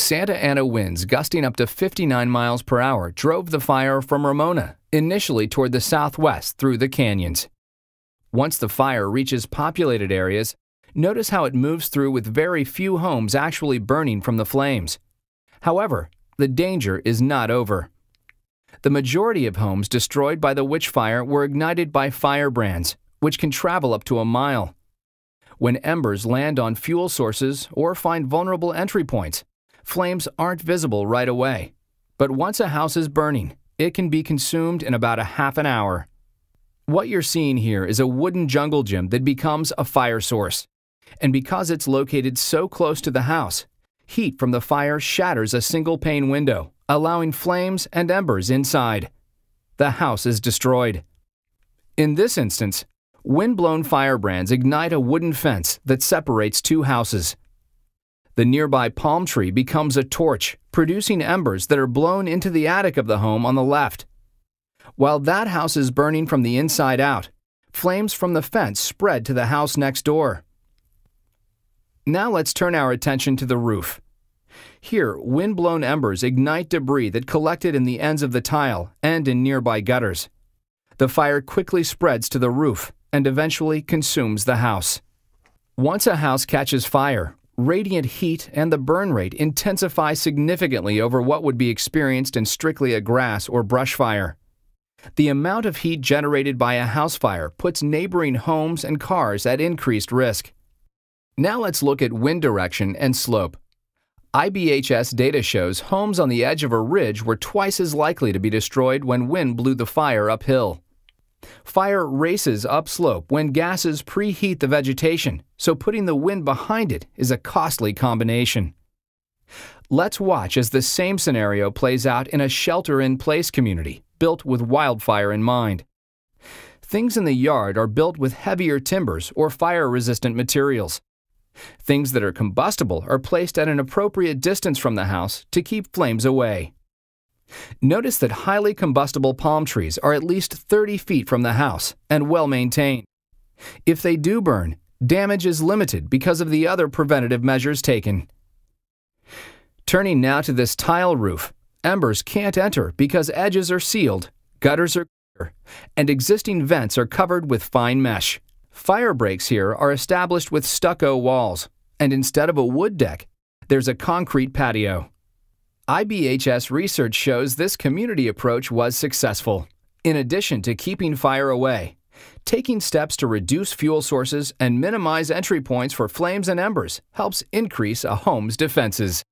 Santa Ana winds gusting up to 59 miles per hour drove the fire from Ramona, initially toward the southwest through the canyons. Once the fire reaches populated areas, notice how it moves through with very few homes actually burning from the flames. However, the danger is not over. The majority of homes destroyed by the witch fire were ignited by firebrands, which can travel up to a mile. When embers land on fuel sources or find vulnerable entry points, flames aren't visible right away. But once a house is burning, it can be consumed in about a half an hour. What you're seeing here is a wooden jungle gym that becomes a fire source. And because it's located so close to the house, heat from the fire shatters a single pane window, allowing flames and embers inside. The house is destroyed. In this instance, windblown firebrands ignite a wooden fence that separates two houses, the nearby palm tree becomes a torch, producing embers that are blown into the attic of the home on the left. While that house is burning from the inside out, flames from the fence spread to the house next door. Now let's turn our attention to the roof. Here, wind-blown embers ignite debris that collected in the ends of the tile and in nearby gutters. The fire quickly spreads to the roof and eventually consumes the house. Once a house catches fire, radiant heat and the burn rate intensify significantly over what would be experienced in strictly a grass or brush fire. The amount of heat generated by a house fire puts neighboring homes and cars at increased risk. Now let's look at wind direction and slope. IBHS data shows homes on the edge of a ridge were twice as likely to be destroyed when wind blew the fire uphill. Fire races upslope when gases preheat the vegetation, so putting the wind behind it is a costly combination. Let's watch as the same scenario plays out in a shelter in place community built with wildfire in mind. Things in the yard are built with heavier timbers or fire resistant materials. Things that are combustible are placed at an appropriate distance from the house to keep flames away. Notice that highly combustible palm trees are at least 30 feet from the house and well maintained. If they do burn, damage is limited because of the other preventative measures taken. Turning now to this tile roof, embers can't enter because edges are sealed, gutters are clear, and existing vents are covered with fine mesh. Fire breaks here are established with stucco walls, and instead of a wood deck, there's a concrete patio. IBHS research shows this community approach was successful. In addition to keeping fire away, taking steps to reduce fuel sources and minimize entry points for flames and embers helps increase a home's defenses.